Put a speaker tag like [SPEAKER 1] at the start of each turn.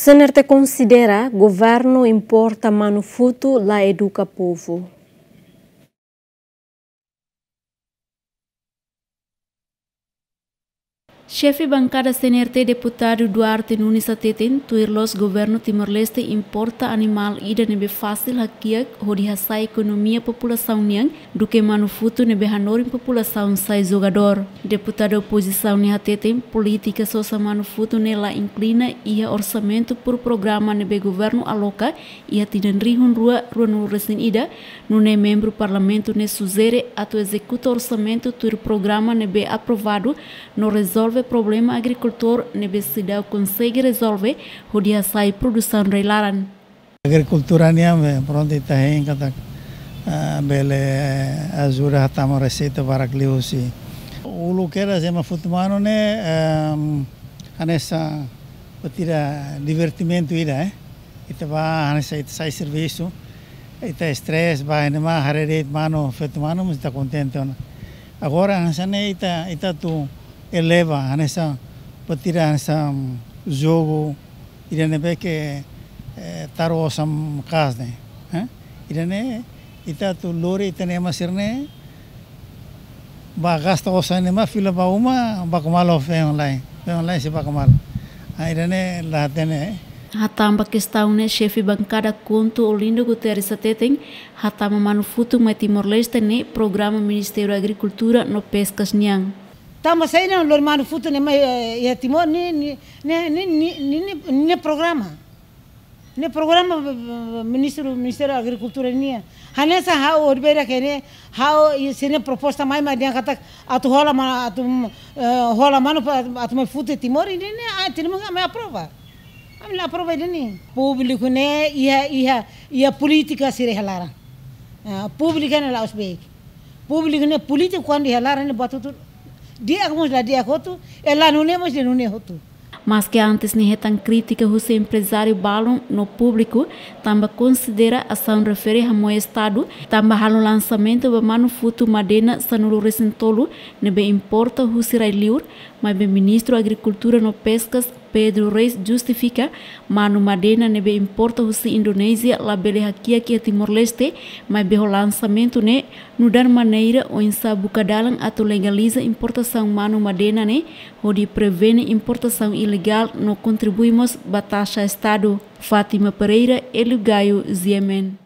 [SPEAKER 1] Senerte considera governo importa manufuto la educa povo. Chefe bancada CNRT deputado Duarte Nunes Atetin, tuirlos governo Timor-Leste importa animal ida nebe fácil hakiak hori hasai economia população niang do que manufuto nebe hanorim população sai jogador. Deputado oposição ni Atetin, política sosa manufuto nela inclina ia orçamento por programa nebe governo aloca ia tidan rihun rua rua no ida, nune membro parlamento ne suzere ato executar orçamento tuir programa nebe aprovado no resolve resolve problema agricultor, universidade consegue resolver, rodia sai produção relaran.
[SPEAKER 2] Agricultura niame, pronto, está em cada ah, bele ajuda hatamo receita para cliosi. O lugar luqueira zema futmano né, anessa ah, tira divertimento ida, eh? Ita ba anessa ita sai serviço, ita estresse, ba anima harereit mano fetmano, mas está contente. Agora anessa ne né, ita ita tu eleva en esa petira en mm, jogo irene be e, taro sam kasne irene ita tu lori itene masirne ba osa ne ma fila ba uma ba kumalo fe online fe online si ba kumalo irene latene
[SPEAKER 1] Hatam Pakistan ne Chefi bankada conto Olindo Guterres Ateteng, hatam manufutung mai Timor Leste ne programa Ministério da Agricultura no Pescas Niang. Tamo saíram los manufutos e a timor ni ni
[SPEAKER 3] ni ni ni programa. Nem programa eh, eh, ministro ministério da agricultura e ni Hanesa ha orbeira que ha eh, se nem proposta mais mas nem katak atu hola mano atu hola mano atu me fute timor ni nem a temos a me aprova. Ah, ah, a ah, me aprova ini. Público né ia ia ia política se rehalara. Público né lá os beik. Público né político quando rehalara né batutu dia la dia hotu, ela não é de não é roto.
[SPEAKER 1] Mas que antes nem é tão crítica o empresário balon no público, também considera a ação refere ao estado, também no lançamento do manufuto madena sanulu recentolo, nebe importa o sirailiur, mas o ministro da agricultura no pescas Pedro Reis justifica, manu Madena nebe importa husi Indonésia bele hakia kia Timor-Leste, mas berro lançamento né, no dar maneira ou insa bucadalan ato legaliza importação manu Madena né, onde prevene importação ilegal no contribuímos batacha Estado. Fátima Pereira, Elio Gaio, Ziemen.